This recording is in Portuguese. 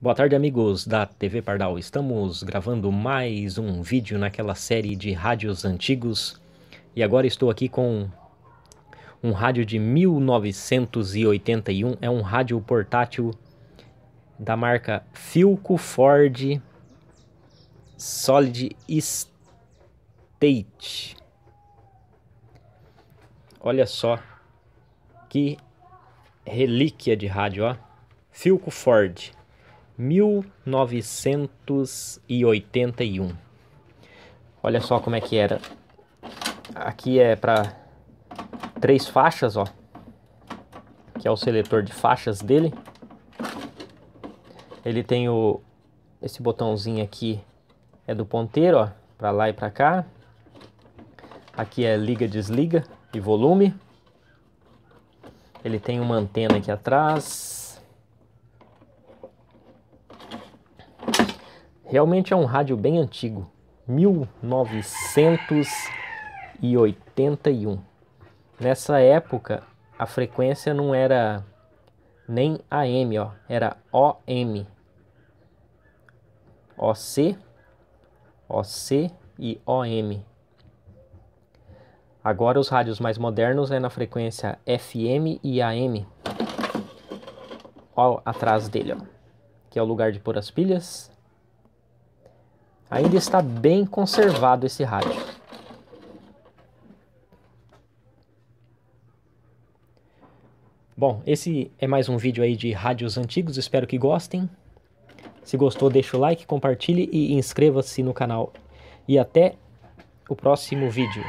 Boa tarde, amigos da TV Pardal. Estamos gravando mais um vídeo naquela série de rádios antigos e agora estou aqui com um rádio de 1981. É um rádio portátil da marca Philco Ford Solid State. Olha só que relíquia de rádio, ó. Philco Ford 1981. Olha só como é que era. Aqui é para três faixas, ó. Que é o seletor de faixas dele. Ele tem o esse botãozinho aqui é do ponteiro, ó, para lá e para cá. Aqui é liga, desliga e volume. Ele tem uma antena aqui atrás, Realmente é um rádio bem antigo, 1981. Nessa época, a frequência não era nem AM, ó, era OM. OC, OC e OM. Agora os rádios mais modernos é na frequência FM e AM. Ó, atrás dele, ó, que é o lugar de pôr as pilhas Ainda está bem conservado esse rádio. Bom, esse é mais um vídeo aí de rádios antigos, espero que gostem. Se gostou, deixa o like, compartilhe e inscreva-se no canal. E até o próximo vídeo.